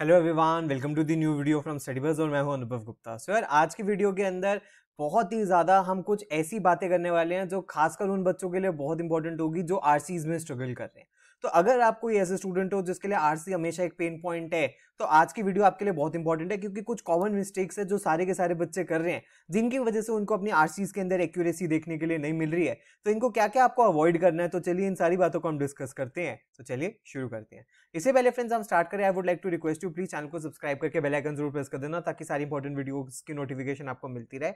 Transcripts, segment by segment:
hello everyone welcome to the new video from स्टडीबर्स और मैं हूं अनुभव गुप्ता सो so, यार आज की वीडियो के अंदर बहुत ही ज़्यादा हम कुछ ऐसी बातें करने वाले हैं जो खासकर उन बच्चों के लिए बहुत इंपॉर्टेंट होगी जो आर में स्ट्रगल कर रहे हैं तो अगर आप कोई ऐसे स्टूडेंट हो जिसके लिए आरसी हमेशा एक पेन पॉइंट है तो आज की वीडियो आपके लिए बहुत इंपॉर्टेंट है क्योंकि कुछ कॉमन मिस्टेक्स है जो सारे के सारे बच्चे कर रहे हैं जिनकी वजह से उनको अपनी आरसीज के अंदर एक्यूरेसी देखने के लिए नहीं मिल रही है तो इनको क्या क्या आपको अवॉइड करना है तो चलिए इन सारी बातों को हम डिस्कस करते हैं तो चलिए शुरू करते हैं इससे पहले फ्रेंड्स हम स्टार्ट करें I would like to request you please channel को सब्सक्राइब करके बेलाइकन जरूर प्रेस कर देना ताकि सारी इंपॉर्टेंट वीडियो की नोटिफिकेशन आपको मिलती रहे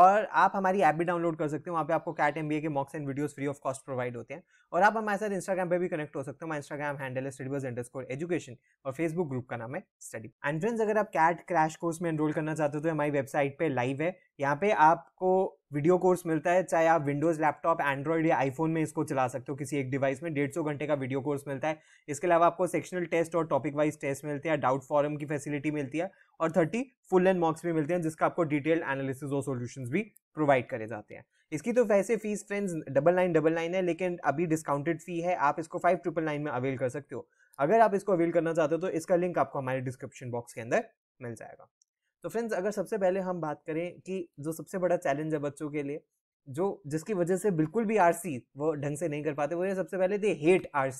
और आप हमारी ऐप भी डाउनलोड कर सकते हो वहाँ पे आपको कैट एम के mocks and videos free of cost provide होते हैं और आप हमारे साथ इंस्टाग्राम पर भी कनेक्ट हो सकते हो हमारा इंस्टाग्राम हैंडल है स्टडीबस स्कोर एजुकेशन और फेसबुक ग्रुप का नाम है स्टडी एंड फ्रेंड्स अगर आप कैट क्रैश कोर्स में एनरोल करना चाहते हो तो हमारी वेबसाइट पर लाइव है यहाँ पे आपको वीडियो कोर्स मिलता है चाहे आप विंडोज़ लैपटॉप एंड्रॉइड या आईफोन में इसको चला सकते हो किसी एक डिवाइस में डेढ़ सौ घंटे का वीडियो कोर्स मिलता है इसके अलावा आपको सेक्शनल टेस्ट और टॉपिक वाइज टेस्ट मिलते हैं डाउट फॉरम की फैसिलिटी मिलती है और थर्टी फुल एंड मॉक्स भी मिलते हैं जिसका आपको डिटेल्ड एनालिसिस और सोल्यूशन भी प्रोवाइड करे जाते हैं इसकी तो वैसे fees friends double nine double nine है लेकिन अभी डिस्काउंटेड फी है आप इसको फाइव ट्रिपल नाइन में अवेल कर सकते हो अगर आप इसको अवेल करना चाहते हो तो इसका लिंक आपको हमारे डिस्क्रिप्शन बॉक्स के अंदर मिल जाएगा तो फ्रेंड्स अगर सबसे पहले हम बात करें कि जो सबसे बड़ा चैलेंज है बच्चों के लिए जो जिसकी वजह से बिल्कुल भी आर वो ढंग से नहीं कर पाते वो ये सबसे पहले दे हेट आर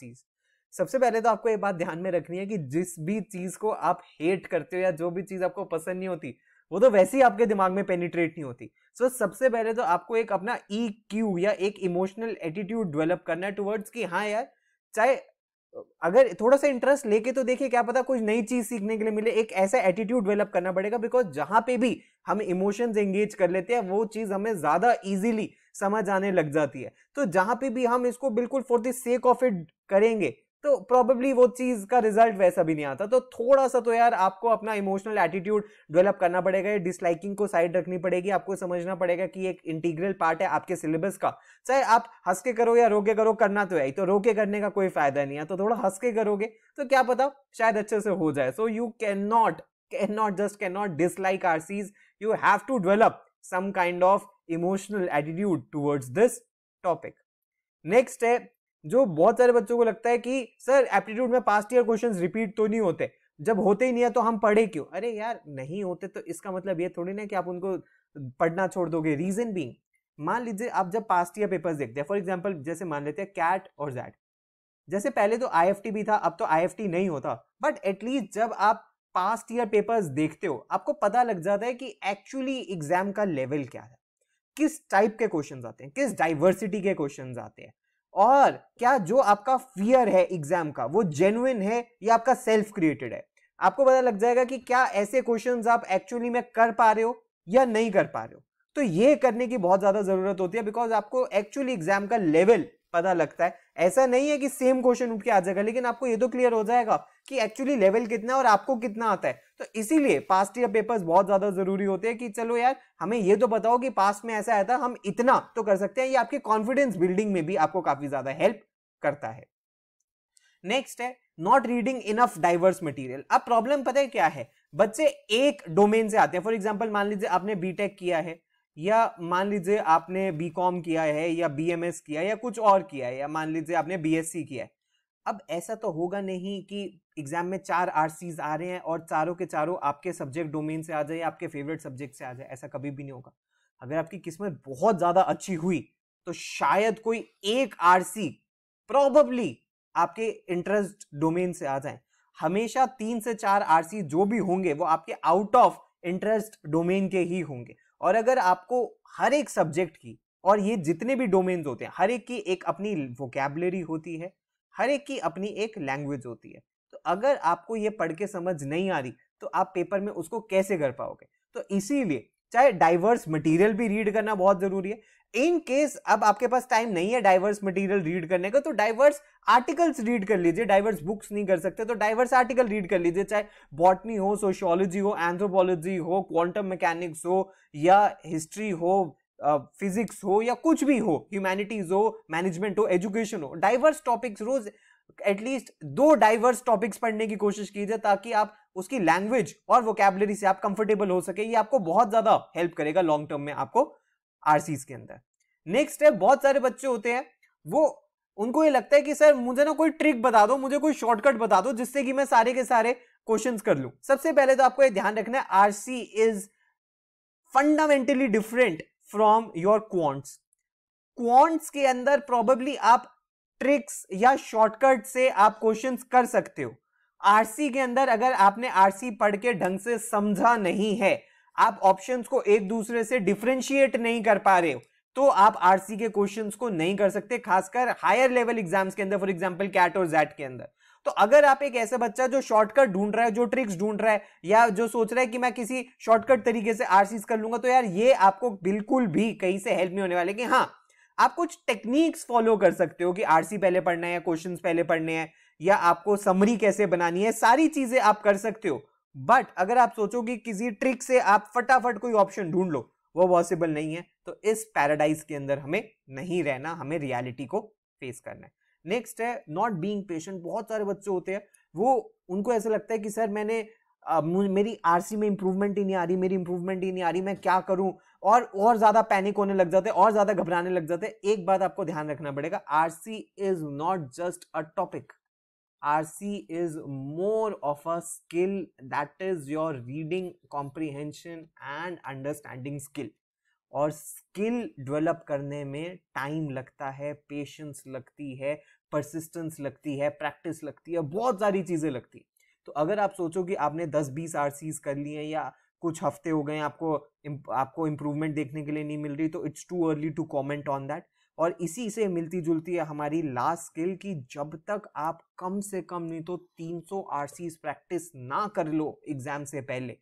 सबसे पहले तो आपको ये बात ध्यान में रखनी है कि जिस भी चीज़ को आप हेट करते हो या जो भी चीज़ आपको पसंद नहीं होती वो तो वैसे ही आपके दिमाग में पेनिट्रेट नहीं होती सो so, सबसे पहले तो आपको एक अपना ई e क्यू या एक इमोशनल एटीट्यूड डेवलप करना है टूवर्ड्स कि हाँ यार चाहे अगर थोड़ा सा इंटरेस्ट लेके तो देखिए क्या पता कुछ नई चीज सीखने के लिए मिले एक ऐसा एटीट्यूड डेवलप करना पड़ेगा बिकॉज जहां पे भी हम इमोशंस एंगेज कर लेते हैं वो चीज हमें ज्यादा इजीली समझ आने लग जाती है तो जहां पे भी हम इसको बिल्कुल for the sake of it करेंगे तो प्रॉबेबली वो चीज का रिजल्ट वैसा भी नहीं आता तो थोड़ा सा तो यार आपको अपना इमोशनल एटीट्यूड डेवलप करना पड़ेगा डिसलाइकिंग को साइड रखनी पड़ेगी आपको समझना पड़ेगा कि एक इंटीग्रल पार्ट है आपके सिलेबस का चाहे आप हंस के करो या रोके करो करना तो है तो रोके करने का कोई फायदा नहीं है तो थोड़ा हंस के करोगे तो क्या पता शायद अच्छे से हो जाए so you can not can not just can not dislike RCs you have to develop some kind of emotional attitude towards this topic next है जो बहुत सारे बच्चों को लगता है कि सर एप्टीट्यूड में पास्ट ईयर क्वेश्चंस रिपीट तो नहीं होते जब होते ही नहीं है तो हम पढ़े क्यों अरे यार नहीं होते तो इसका मतलब ये थोड़ी ना कि आप उनको पढ़ना छोड़ दोगे रीजन बींग मान लीजिए आप जब पास्ट ईयर पेपर्स देखते हैं फॉर एग्जाम्पल जैसे मान लेते हैं कैट और जैट जैसे पहले तो आई भी था अब तो आई नहीं होता बट एटलीस्ट जब आप पास्ट ईयर पेपर्स देखते हो आपको पता लग जाता है कि एक्चुअली एग्जाम का लेवल क्या है किस टाइप के क्वेश्चन आते हैं किस डाइवर्सिटी के क्वेश्चन आते हैं और क्या जो आपका फियर है एग्जाम का वो जेन्युन है या आपका सेल्फ क्रिएटेड है आपको पता लग जाएगा कि क्या ऐसे क्वेश्चंस आप एक्चुअली में कर पा रहे हो या नहीं कर पा रहे हो तो ये करने की बहुत ज्यादा जरूरत होती है बिकॉज आपको एक्चुअली एग्जाम का लेवल पता लगता है ऐसा नहीं है कि सेम क्वेश्चन उठ के आ जाएगा लेकिन आपको ये तो क्लियर हो जाएगा कि एक्चुअली लेवल कितना है और आपको कितना आता है तो इसीलिए पास्ट ईयर पेपर्स बहुत ज्यादा जरूरी होते हैं कि चलो यार हमें ये तो बताओ कि पास्ट में ऐसा आया था हम इतना तो कर सकते हैं ये आपके कॉन्फिडेंस बिल्डिंग में भी आपको काफी ज्यादा हेल्प करता है नेक्स्ट है not reading enough diverse material अब प्रॉब्लम पता है क्या है बच्चे एक डोमेन से आते हैं फॉर एग्जाम्पल मान लीजिए आपने बीटेक किया है या मान लीजिए आपने बी कॉम किया है या बी एम एस किया है या कुछ और किया है या मान लीजिए आपने बी एस सी किया है अब ऐसा तो होगा नहीं कि एग्जाम में चार आर सीज आ रहे हैं और चारों के चारों आपके सब्जेक्ट डोमेन से आ जाए आपके फेवरेट सब्जेक्ट से आ जाए ऐसा कभी भी नहीं होगा अगर आपकी किस्मत बहुत ज्यादा अच्छी हुई तो शायद कोई एक आर सी प्रॉबली आपके इंटरेस्ट डोमेन से आ जाए हमेशा तीन से चार सी जो भी होंगे वो आपके आउट ऑफ इंटरेस्ट डोमेन के ही होंगे और अगर आपको हर एक सब्जेक्ट की और ये जितने भी डोमेन्स होते हैं हर एक की एक अपनी वोकेबलरी होती है हर एक की अपनी एक लैंग्वेज होती है तो अगर आपको ये पढ़ के समझ नहीं आ रही तो आप पेपर में उसको कैसे कर पाओगे तो इसीलिए चाहे डाइवर्स मटेरियल भी रीड करना बहुत जरूरी है इन केस अब आपके पास टाइम नहीं है डाइवर्स मटेरियल रीड करने का तो डाइवर्स आर्टिकल्स रीड कर लीजिए डाइवर्स बुक्स नहीं कर सकते तो डाइवर्स आर्टिकल रीड कर लीजिए चाहे बॉटनी हो सोशियोलॉजी हो एंथ्रोपोलॉजी हो क्वांटम मैकेनिक्स हो या हिस्ट्री हो फिजिक्स uh, हो या कुछ भी हो ह्यूमैनिटीज हो मैनेजमेंट हो एजुकेशन हो डाइवर्स टॉपिक्स रोज एटलीस्ट दो डाइवर्स टॉपिक्स पढ़ने की कोशिश कीजिए ताकि आप उसकी लैंग्वेज और वोकेबलरी से आप कंफर्टेबल हो सके ये आपको बहुत ज्यादा हेल्प करेगा लॉन्ग टर्म में आपको आर के अंदर नेक्स्ट है बहुत सारे बच्चे होते हैं वो उनको ये लगता है कि सर मुझे ना कोई ट्रिक बता दो मुझे कोई शॉर्टकट बता दो जिससे कि मैं सारे के सारे क्वेश्चन कर लू सबसे पहले तो आपको ये ध्यान रखना है RC is fundamentally different from your quants quants के अंदर प्रॉबेबली आप ट्रिक्स या शॉर्टकट से आप क्वेश्चन कर सकते हो आरसी के अंदर अगर आपने आरसी पढ़ के ढंग से समझा नहीं है आप ऑप्शंस को एक दूसरे से डिफ्रेंशिएट नहीं कर पा रहे हो तो आप आरसी के क्वेश्चंस को नहीं कर सकते खासकर हायर लेवल एग्जाम्स के अंदर फॉर एग्जांपल कैट और जैट के अंदर तो अगर आप एक ऐसा बच्चा जो शॉर्टकट ढूंढ रहा है जो ट्रिक्स ढूंढ रहा है या जो सोच रहा है कि मैं किसी शॉर्टकट तरीके से आर कर लूंगा तो यार ये आपको बिल्कुल भी कहीं से हेल्प नहीं होने वाले कि हाँ आप कुछ टेक्निक्स फॉलो कर सकते हो कि आरसी पहले पढ़ना है क्वेश्चन पहले पढ़ने हैं या आपको समरी कैसे बनानी है सारी चीजें आप कर सकते हो बट अगर आप सोचोगे कि किसी ट्रिक से आप फटाफट कोई ऑप्शन ढूंढ लो वो पॉसिबल नहीं है तो इस पैराडाइज के अंदर हमें नहीं रहना हमें रियलिटी को फेस करना है नेक्स्ट है नॉट बीइंग पेशेंट बहुत सारे बच्चे होते हैं वो उनको ऐसा लगता है कि सर मैंने आ, मेरी आरसी में इंप्रूवमेंट ही नहीं आ रही मेरी इंप्रूवमेंट ही नहीं आ रही मैं क्या करूं और और ज़्यादा पैनिक होने लग जाते हैं और ज़्यादा घबराने लग जाते हैं एक बात आपको ध्यान रखना पड़ेगा RC is not just a topic RC is more of a skill that is your reading comprehension and understanding skill और स्किल डेवलप करने में टाइम लगता है पेशेंस लगती है परसिस्टेंस लगती है प्रैक्टिस लगती है बहुत सारी चीज़ें लगती हैं तो अगर आप सोचो कि आपने 10-20 आर कर ली हैं या कुछ हफ्ते हो गए आपको आपको इम्प्रूवमेंट देखने के लिए नहीं मिल रही तो it's too early to comment on that और इसी से मिलती जुलती है हमारी लास्ट स्किल कि जब तक आप कम से कम नहीं तो 300 सौ प्रैक्टिस ना कर लो एग्जाम से पहले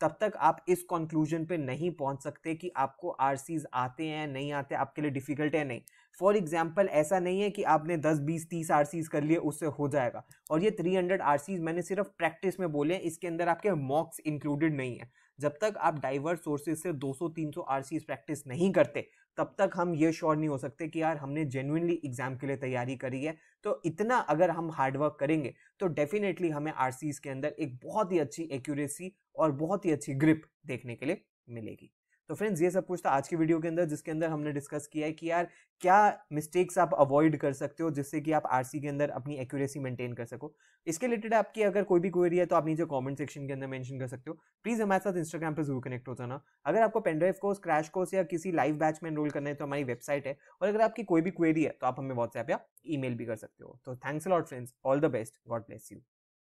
तब तक आप इस कंक्लूजन पे नहीं पहुंच सकते कि आपको आर आते हैं नहीं आते आपके लिए डिफिकल्ट है नहीं फॉर एग्जाम्पल ऐसा नहीं है कि आपने 10 20 30 आर कर लिए उससे हो जाएगा और ये 300 हंड्रेड मैंने सिर्फ प्रैक्टिस में बोले इसके अंदर आपके मॉक्स इंक्लूडेड नहीं है जब तक आप डाइवर्स सोर्सेज से 200-300 आरसीज प्रैक्टिस नहीं करते तब तक हम ये श्योर नहीं हो सकते कि यार हमने जेनुनली एग्जाम के लिए तैयारी करी है तो इतना अगर हम हार्डवर्क करेंगे तो डेफिनेटली हमें सीज़ के अंदर एक बहुत ही अच्छी एक्यूरेसी और बहुत ही अच्छी ग्रिप देखने के लिए मिलेगी तो फ्रेंड्स ये सब कुछ था आज की वीडियो के अंदर जिसके अंदर हमने डिस्कस किया है कि यार क्या मिस्टेक्स आप अवॉइड कर सकते हो जिससे कि आप आरसी के अंदर अपनी एक्यूरेसी मेंटेन कर सको इसके रिलेटेड आपकी अगर कोई भी क्वेरी है तो आप नीचे कमेंट सेक्शन के अंदर मेंशन कर सकते हो प्लीज़ हमारे साथ इंस्टाग्राम पर जरूर कनेक्ट हो जाना अगर आपको पेनड्राइव कोर्स क्रैश कोर्स या किसी लाइव बैच में एनरोल करना है तो हमारी वेबसाइट है और अगर आपकी कोई भी क्वेरी है तो आप हमें व्हाट्सएप या ई भी कर सकते हो तो thanks lot friends all the best God bless you